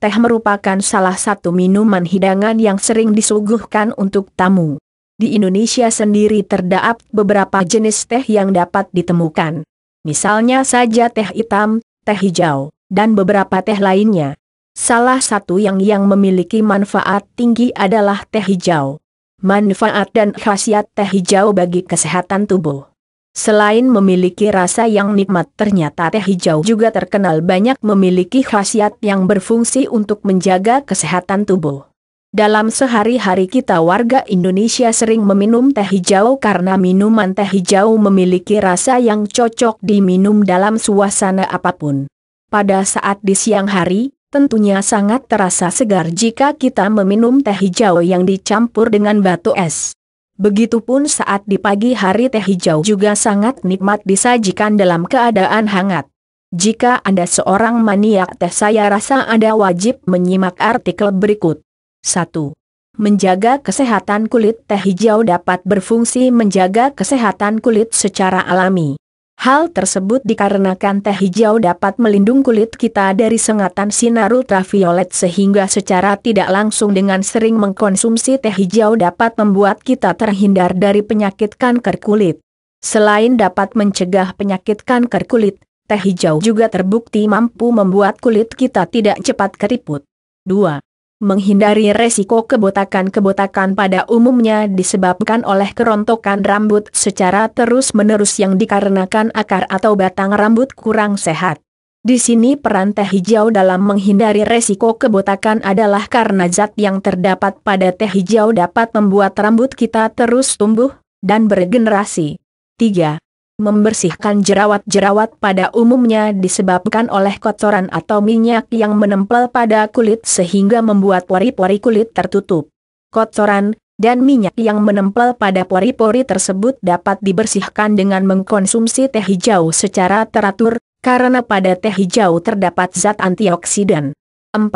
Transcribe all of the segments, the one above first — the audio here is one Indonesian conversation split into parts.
teh merupakan salah satu minuman hidangan yang sering disuguhkan untuk tamu. Di Indonesia sendiri terdapat beberapa jenis teh yang dapat ditemukan. Misalnya saja teh hitam, teh hijau, dan beberapa teh lainnya. Salah satu yang yang memiliki manfaat tinggi adalah teh hijau. Manfaat dan khasiat teh hijau bagi kesehatan tubuh. Selain memiliki rasa yang nikmat ternyata teh hijau juga terkenal banyak memiliki khasiat yang berfungsi untuk menjaga kesehatan tubuh. Dalam sehari-hari kita warga Indonesia sering meminum teh hijau karena minuman teh hijau memiliki rasa yang cocok diminum dalam suasana apapun. Pada saat di siang hari, tentunya sangat terasa segar jika kita meminum teh hijau yang dicampur dengan batu es. Begitupun saat di pagi hari teh hijau juga sangat nikmat disajikan dalam keadaan hangat. Jika Anda seorang maniak teh saya rasa Anda wajib menyimak artikel berikut. 1. Menjaga kesehatan kulit teh hijau dapat berfungsi menjaga kesehatan kulit secara alami. Hal tersebut dikarenakan teh hijau dapat melindung kulit kita dari sengatan sinar ultraviolet sehingga secara tidak langsung dengan sering mengkonsumsi teh hijau dapat membuat kita terhindar dari penyakit kanker kulit. Selain dapat mencegah penyakit kanker kulit, teh hijau juga terbukti mampu membuat kulit kita tidak cepat keriput. 2 menghindari resiko kebotakan-kebotakan pada umumnya disebabkan oleh kerontokan rambut secara terus-menerus yang dikarenakan akar atau batang rambut kurang sehat. Di sini peran teh hijau dalam menghindari resiko kebotakan adalah karena zat yang terdapat pada teh hijau dapat membuat rambut kita terus tumbuh dan bergenerasi. 3 membersihkan jerawat-jerawat pada umumnya disebabkan oleh kotoran atau minyak yang menempel pada kulit sehingga membuat pori-pori kulit tertutup. Kotoran dan minyak yang menempel pada pori-pori tersebut dapat dibersihkan dengan mengkonsumsi teh hijau secara teratur, karena pada teh hijau terdapat zat antioksidan. 4.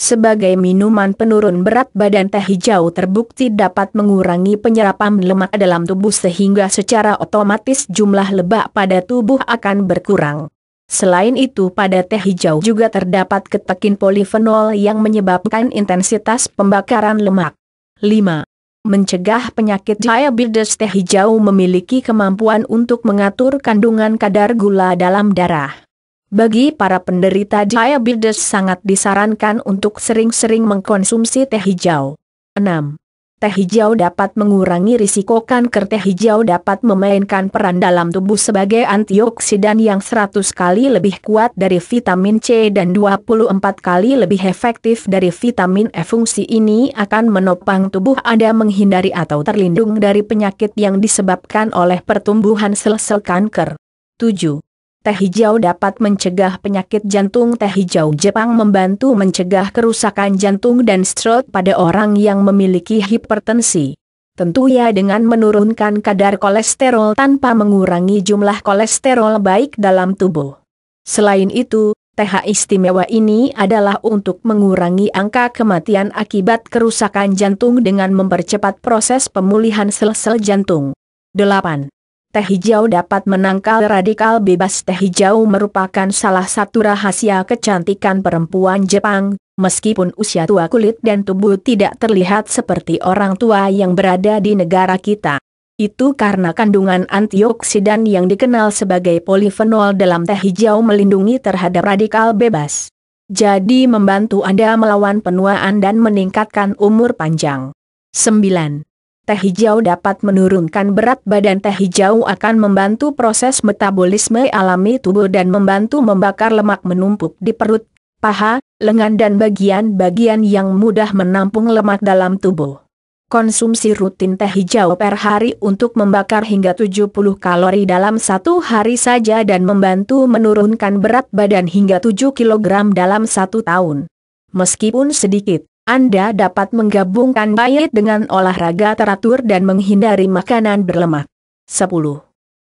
Sebagai minuman penurun berat badan teh hijau terbukti dapat mengurangi penyerapan lemak dalam tubuh sehingga secara otomatis jumlah lebak pada tubuh akan berkurang. Selain itu pada teh hijau juga terdapat ketekin polifenol yang menyebabkan intensitas pembakaran lemak. 5. Mencegah penyakit diabetes teh hijau memiliki kemampuan untuk mengatur kandungan kadar gula dalam darah. Bagi para penderita diabetes sangat disarankan untuk sering-sering mengkonsumsi teh hijau. 6. Teh hijau dapat mengurangi risiko kanker teh hijau dapat memainkan peran dalam tubuh sebagai antioksidan yang 100 kali lebih kuat dari vitamin C dan 24 kali lebih efektif dari vitamin E. Fungsi ini akan menopang tubuh Anda menghindari atau terlindung dari penyakit yang disebabkan oleh pertumbuhan sel-sel kanker. 7. Teh hijau dapat mencegah penyakit jantung. Teh hijau Jepang membantu mencegah kerusakan jantung dan stroke pada orang yang memiliki hipertensi. Tentu ya dengan menurunkan kadar kolesterol tanpa mengurangi jumlah kolesterol baik dalam tubuh. Selain itu, teh istimewa ini adalah untuk mengurangi angka kematian akibat kerusakan jantung dengan mempercepat proses pemulihan sel-sel jantung. 8 teh hijau dapat menangkal radikal bebas teh hijau merupakan salah satu rahasia kecantikan perempuan Jepang, meskipun usia tua kulit dan tubuh tidak terlihat seperti orang tua yang berada di negara kita. Itu karena kandungan antioksidan yang dikenal sebagai polifenol dalam teh hijau melindungi terhadap radikal bebas. Jadi membantu Anda melawan penuaan dan meningkatkan umur panjang. 9 teh hijau dapat menurunkan berat badan teh hijau akan membantu proses metabolisme alami tubuh dan membantu membakar lemak menumpuk di perut, paha, lengan dan bagian-bagian yang mudah menampung lemak dalam tubuh. Konsumsi rutin teh hijau per hari untuk membakar hingga 70 kalori dalam satu hari saja dan membantu menurunkan berat badan hingga 7 kg dalam satu tahun. Meskipun sedikit, anda dapat menggabungkan diet dengan olahraga teratur dan menghindari makanan berlemak. 10.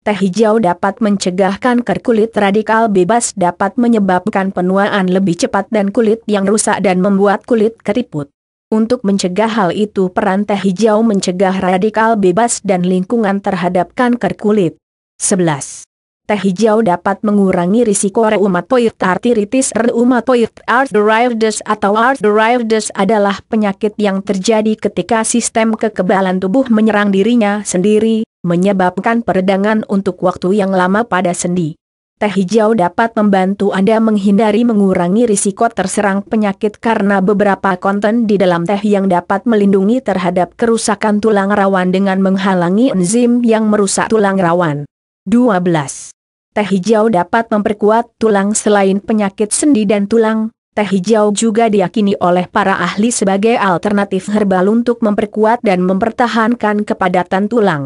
Teh hijau dapat mencegah kanker kulit radikal bebas dapat menyebabkan penuaan lebih cepat dan kulit yang rusak dan membuat kulit keriput. Untuk mencegah hal itu peran teh hijau mencegah radikal bebas dan lingkungan terhadap kanker kulit. 11. Teh hijau dapat mengurangi risiko reumatoid arthritis. Reumatoid arthritis atau arthritis adalah penyakit yang terjadi ketika sistem kekebalan tubuh menyerang dirinya sendiri, menyebabkan peredangan untuk waktu yang lama pada sendi. Teh hijau dapat membantu Anda menghindari mengurangi risiko terserang penyakit karena beberapa konten di dalam teh yang dapat melindungi terhadap kerusakan tulang rawan dengan menghalangi enzim yang merusak tulang rawan. 12. Teh hijau dapat memperkuat tulang selain penyakit sendi dan tulang, teh hijau juga diyakini oleh para ahli sebagai alternatif herbal untuk memperkuat dan mempertahankan kepadatan tulang.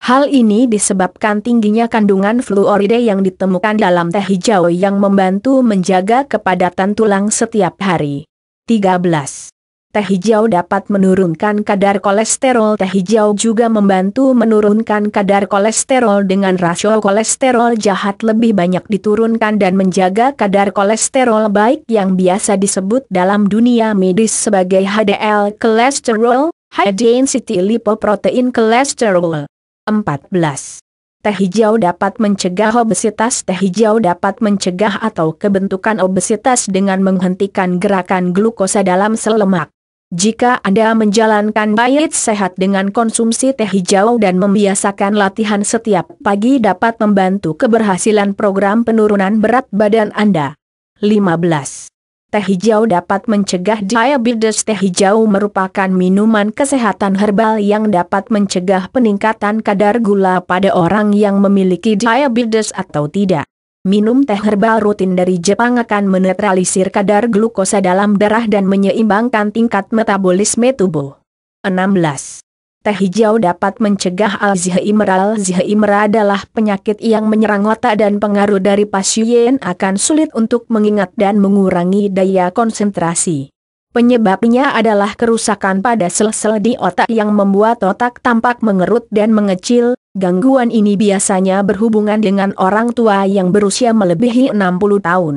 Hal ini disebabkan tingginya kandungan fluoride yang ditemukan dalam teh hijau yang membantu menjaga kepadatan tulang setiap hari. 13. Teh hijau dapat menurunkan kadar kolesterol Teh hijau juga membantu menurunkan kadar kolesterol dengan rasio kolesterol jahat lebih banyak diturunkan dan menjaga kadar kolesterol baik yang biasa disebut dalam dunia medis sebagai HDL kolesterol, High Density Lipoprotein Kolesterol 14. Teh hijau dapat mencegah obesitas Teh hijau dapat mencegah atau kebentukan obesitas dengan menghentikan gerakan glukosa dalam sel lemak. Jika Anda menjalankan diet sehat dengan konsumsi teh hijau dan membiasakan latihan setiap pagi dapat membantu keberhasilan program penurunan berat badan Anda. 15. Teh hijau dapat mencegah diabetes. Teh hijau merupakan minuman kesehatan herbal yang dapat mencegah peningkatan kadar gula pada orang yang memiliki diabetes atau tidak. Minum teh herbal rutin dari Jepang akan menetralisir kadar glukosa dalam darah dan menyeimbangkan tingkat metabolisme tubuh. 16. Teh hijau dapat mencegah Alzheimer. Alzheimer adalah penyakit yang menyerang otak dan pengaruh dari pasien akan sulit untuk mengingat dan mengurangi daya konsentrasi. Penyebabnya adalah kerusakan pada sel-sel di otak yang membuat otak tampak mengerut dan mengecil. Gangguan ini biasanya berhubungan dengan orang tua yang berusia melebihi 60 tahun.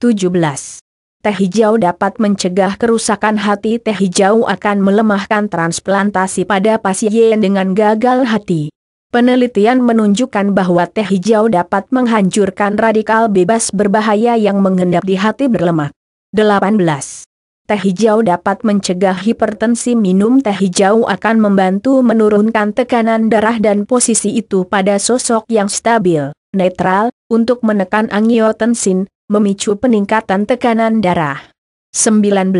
17. Teh hijau dapat mencegah kerusakan hati Teh hijau akan melemahkan transplantasi pada pasien dengan gagal hati. Penelitian menunjukkan bahwa teh hijau dapat menghancurkan radikal bebas berbahaya yang mengendap di hati berlemak. 18 teh hijau dapat mencegah hipertensi minum teh hijau akan membantu menurunkan tekanan darah dan posisi itu pada sosok yang stabil, netral, untuk menekan angiotensin, memicu peningkatan tekanan darah. 19.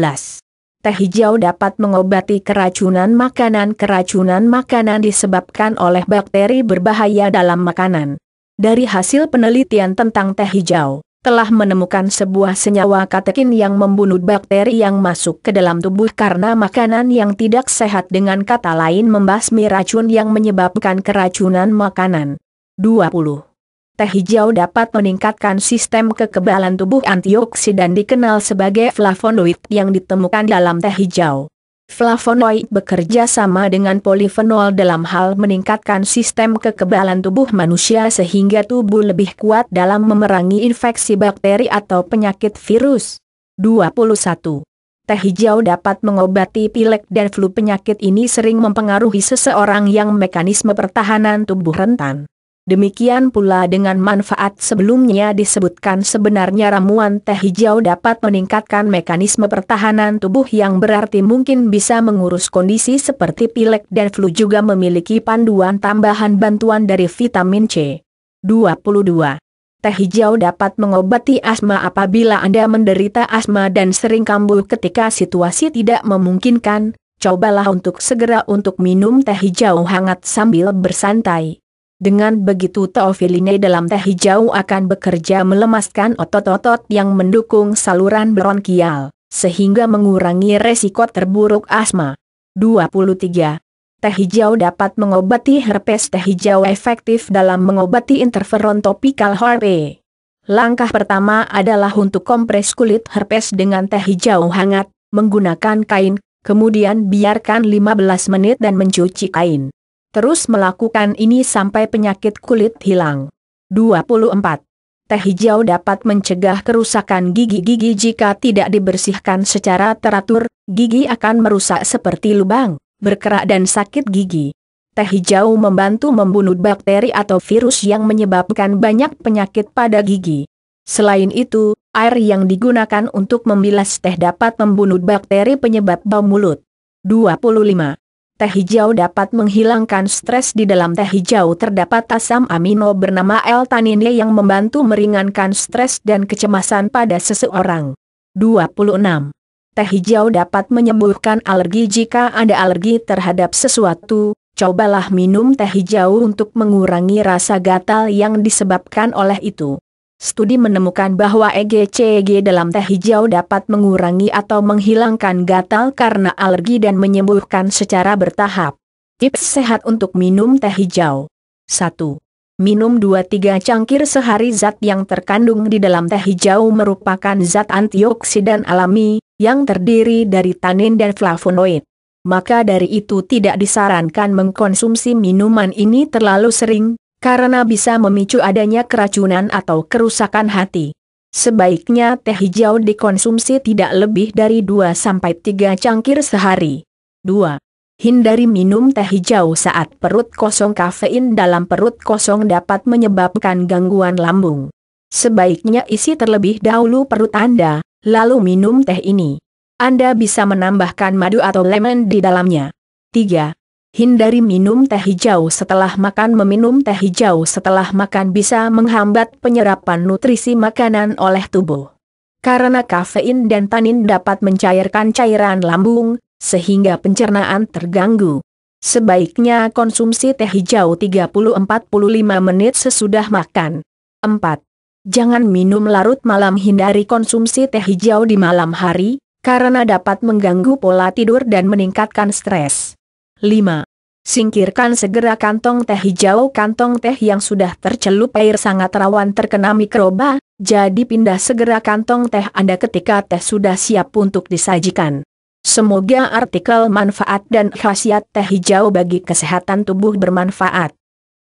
Teh hijau dapat mengobati keracunan makanan Keracunan makanan disebabkan oleh bakteri berbahaya dalam makanan. Dari hasil penelitian tentang teh hijau, telah menemukan sebuah senyawa katekin yang membunuh bakteri yang masuk ke dalam tubuh karena makanan yang tidak sehat dengan kata lain membasmi racun yang menyebabkan keracunan makanan. 20. Teh hijau dapat meningkatkan sistem kekebalan tubuh antioksidan dikenal sebagai flavonoid yang ditemukan dalam teh hijau. Flavonoid bekerja sama dengan polifenol dalam hal meningkatkan sistem kekebalan tubuh manusia sehingga tubuh lebih kuat dalam memerangi infeksi bakteri atau penyakit virus. 21. Teh hijau dapat mengobati pilek dan flu penyakit ini sering mempengaruhi seseorang yang mekanisme pertahanan tubuh rentan. Demikian pula dengan manfaat sebelumnya disebutkan sebenarnya ramuan teh hijau dapat meningkatkan mekanisme pertahanan tubuh yang berarti mungkin bisa mengurus kondisi seperti pilek dan flu juga memiliki panduan tambahan bantuan dari vitamin C. 22. Teh hijau dapat mengobati asma apabila Anda menderita asma dan sering kambuh ketika situasi tidak memungkinkan, cobalah untuk segera untuk minum teh hijau hangat sambil bersantai. Dengan begitu teofiline dalam teh hijau akan bekerja melemaskan otot-otot yang mendukung saluran bronkial, sehingga mengurangi resiko terburuk asma. 23. Teh hijau dapat mengobati herpes teh hijau efektif dalam mengobati interferon topikal herpes. Langkah pertama adalah untuk kompres kulit herpes dengan teh hijau hangat, menggunakan kain, kemudian biarkan 15 menit dan mencuci kain. Terus melakukan ini sampai penyakit kulit hilang. 24. Teh hijau dapat mencegah kerusakan gigi-gigi jika tidak dibersihkan secara teratur, gigi akan merusak seperti lubang, berkerak dan sakit gigi. Teh hijau membantu membunuh bakteri atau virus yang menyebabkan banyak penyakit pada gigi. Selain itu, air yang digunakan untuk membilas teh dapat membunuh bakteri penyebab bau mulut. 25. Teh hijau dapat menghilangkan stres di dalam teh hijau terdapat asam amino bernama L-tanine yang membantu meringankan stres dan kecemasan pada seseorang. 26. Teh hijau dapat menyembuhkan alergi jika Anda alergi terhadap sesuatu, cobalah minum teh hijau untuk mengurangi rasa gatal yang disebabkan oleh itu. Studi menemukan bahwa EGCG dalam teh hijau dapat mengurangi atau menghilangkan gatal karena alergi dan menyembuhkan secara bertahap. Tips sehat untuk minum teh hijau. 1. Minum 2-3 cangkir sehari zat yang terkandung di dalam teh hijau merupakan zat antioksidan alami, yang terdiri dari tanin dan flavonoid. Maka dari itu tidak disarankan mengkonsumsi minuman ini terlalu sering, karena bisa memicu adanya keracunan atau kerusakan hati. Sebaiknya teh hijau dikonsumsi tidak lebih dari 2-3 cangkir sehari. 2. Hindari minum teh hijau saat perut kosong kafein dalam perut kosong dapat menyebabkan gangguan lambung. Sebaiknya isi terlebih dahulu perut Anda, lalu minum teh ini. Anda bisa menambahkan madu atau lemon di dalamnya. 3. Hindari minum teh hijau setelah makan Meminum teh hijau setelah makan bisa menghambat penyerapan nutrisi makanan oleh tubuh. Karena kafein dan tanin dapat mencairkan cairan lambung, sehingga pencernaan terganggu. Sebaiknya konsumsi teh hijau 30-45 menit sesudah makan. 4. Jangan minum larut malam Hindari konsumsi teh hijau di malam hari, karena dapat mengganggu pola tidur dan meningkatkan stres. 5. Singkirkan segera kantong teh hijau kantong teh yang sudah tercelup air sangat rawan terkena mikroba, jadi pindah segera kantong teh Anda ketika teh sudah siap untuk disajikan. Semoga artikel manfaat dan khasiat teh hijau bagi kesehatan tubuh bermanfaat.